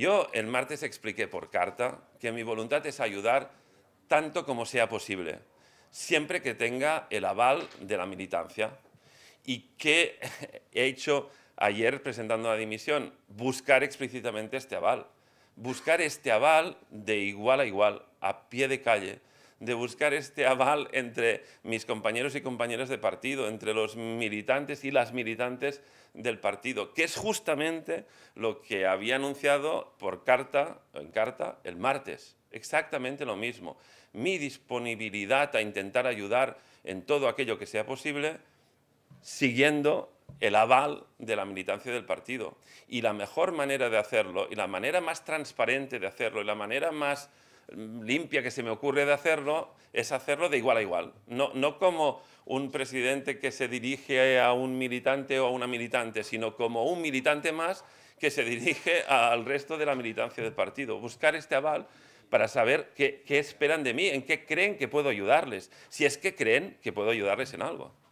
Yo el martes expliqué por carta que mi voluntad es ayudar tanto como sea posible, siempre que tenga el aval de la militancia. ¿Y qué he hecho ayer presentando la dimisión? Buscar explícitamente este aval. Buscar este aval de igual a igual, a pie de calle, de buscar este aval entre mis compañeros y compañeras de partido, entre los militantes y las militantes del partido, que es justamente lo que había anunciado por carta, en carta el martes. Exactamente lo mismo. Mi disponibilidad a intentar ayudar en todo aquello que sea posible, siguiendo el aval de la militancia del partido. Y la mejor manera de hacerlo, y la manera más transparente de hacerlo, y la manera más limpia que se me ocurre de hacerlo es hacerlo de igual a igual. No, como un presidente que se dirige a un militante o a una militante, sino como un militante más que se dirige al resto de la militancia del partido. Buscar este aval para saber qué esperan de mí, en qué creen que puedo ayudarles, si es que creen que puedo ayudarles en algo.